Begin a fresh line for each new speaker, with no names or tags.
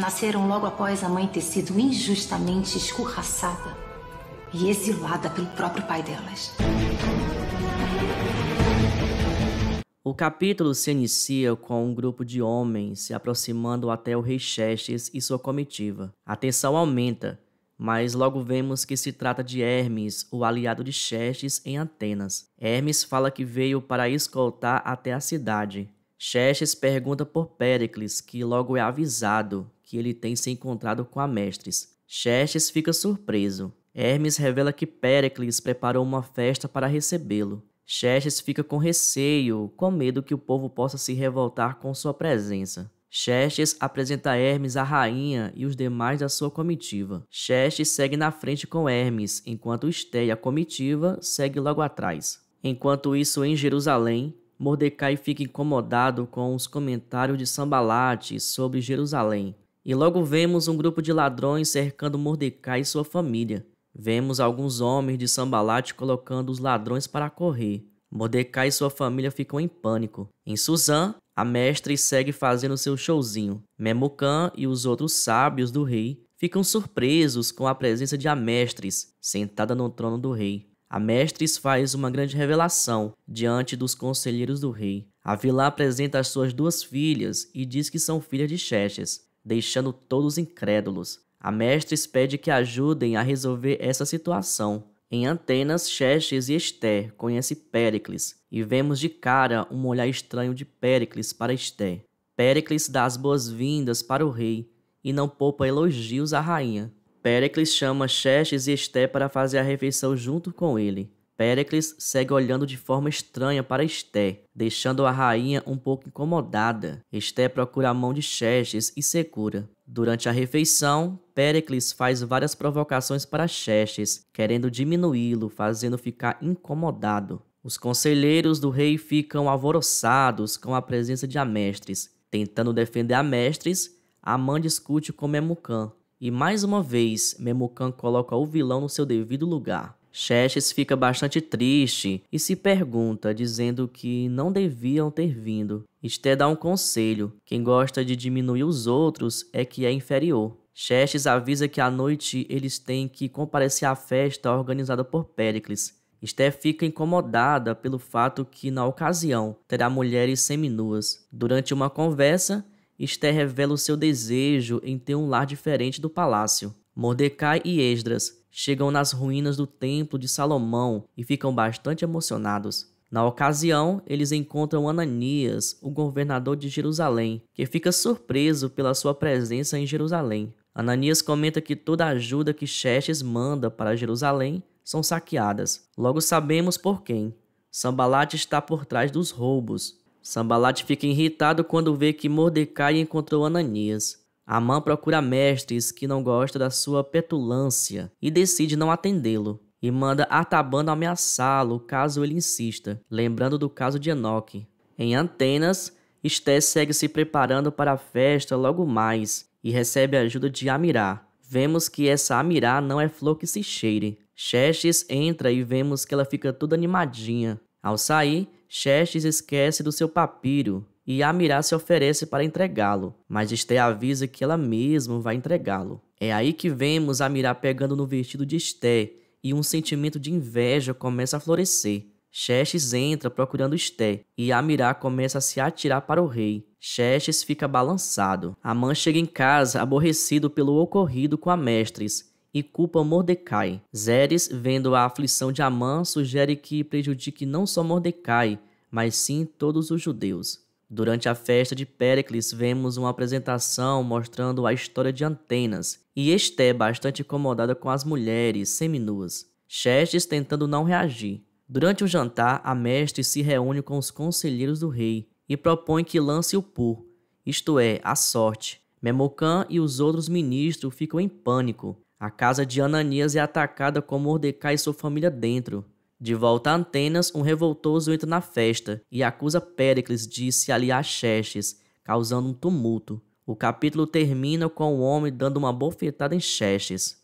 Nasceram logo após a mãe ter sido injustamente escorraçada e exilada pelo próprio pai delas. O capítulo se inicia com um grupo de homens se aproximando até o rei Xerxes e sua comitiva. A tensão aumenta, mas logo vemos que se trata de Hermes, o aliado de Xerxes em Atenas. Hermes fala que veio para escoltar até a cidade, Xerxes pergunta por Péricles, que logo é avisado que ele tem se encontrado com Mestres. Xerxes fica surpreso. Hermes revela que Péricles preparou uma festa para recebê-lo. Xerxes fica com receio, com medo que o povo possa se revoltar com sua presença. Xerxes apresenta Hermes à rainha e os demais da sua comitiva. Xerxes segue na frente com Hermes, enquanto Esté e a comitiva segue logo atrás. Enquanto isso, em Jerusalém, Mordecai fica incomodado com os comentários de Sambalate sobre Jerusalém. E logo vemos um grupo de ladrões cercando Mordecai e sua família. Vemos alguns homens de Sambalate colocando os ladrões para correr. Mordecai e sua família ficam em pânico. Em Suzã, a mestre segue fazendo seu showzinho. Memucan e os outros sábios do rei ficam surpresos com a presença de Amestres, sentada no trono do rei. A Mestres faz uma grande revelação diante dos conselheiros do rei. A vilã apresenta as suas duas filhas e diz que são filhas de Xerxes, deixando todos incrédulos. A Mestres pede que ajudem a resolver essa situação. Em Antenas, Xerxes e Esther conhecem Péricles e vemos de cara um olhar estranho de Péricles para Esther. Péricles dá as boas-vindas para o rei e não poupa elogios à rainha, Péricles chama Xerxes e Esté para fazer a refeição junto com ele. Péricles segue olhando de forma estranha para Esté, deixando a rainha um pouco incomodada. Esté procura a mão de Xerxes e segura. Durante a refeição, Péricles faz várias provocações para Xerxes, querendo diminuí-lo, fazendo ficar incomodado. Os conselheiros do rei ficam alvoroçados com a presença de Amestres. Tentando defender Amestres, Amã discute com Memucan, e mais uma vez, Memucan coloca o vilão no seu devido lugar. Xerxes fica bastante triste e se pergunta, dizendo que não deviam ter vindo. Esté dá um conselho: quem gosta de diminuir os outros é que é inferior. Xerxes avisa que à noite eles têm que comparecer à festa organizada por Péricles. Esté fica incomodada pelo fato que, na ocasião, terá mulheres seminuas. Durante uma conversa, Esther revela o seu desejo em ter um lar diferente do palácio. Mordecai e Esdras chegam nas ruínas do templo de Salomão e ficam bastante emocionados. Na ocasião, eles encontram Ananias, o governador de Jerusalém, que fica surpreso pela sua presença em Jerusalém. Ananias comenta que toda a ajuda que Xerxes manda para Jerusalém são saqueadas. Logo sabemos por quem. Sambalate está por trás dos roubos, Sambalat fica irritado quando vê que Mordecai encontrou Ananias. Amã procura mestres que não gosta da sua petulância e decide não atendê-lo. E manda Atabano ameaçá-lo caso ele insista, lembrando do caso de Enoque. Em Antenas, Esté segue se preparando para a festa logo mais e recebe a ajuda de Amirá. Vemos que essa Amirá não é flor que se cheire. Xerxes entra e vemos que ela fica toda animadinha. Ao sair, Xerxes esquece do seu papiro e Amirá se oferece para entregá-lo, mas Esté avisa que ela mesma vai entregá-lo. É aí que vemos Amirá pegando no vestido de Esté e um sentimento de inveja começa a florescer. Xerxes entra procurando Esté e Amirá começa a se atirar para o rei. Xerxes fica balançado. Amã chega em casa aborrecido pelo ocorrido com a Mestres e culpa Mordecai. Zeres, vendo a aflição de Amã, sugere que prejudique não só Mordecai, mas sim todos os judeus. Durante a festa de Péricles, vemos uma apresentação mostrando a história de Antenas e Esté bastante incomodada com as mulheres seminuas, Xerxes tentando não reagir. Durante o jantar, a mestre se reúne com os conselheiros do rei e propõe que lance o pur, isto é, a sorte. Memocan e os outros ministros ficam em pânico, a casa de Ananias é atacada com Mordecai e sua família dentro. De volta a Antenas, um revoltoso entra na festa e acusa Péricles de se aliar a Xerxes, causando um tumulto. O capítulo termina com o homem dando uma bofetada em Xerxes.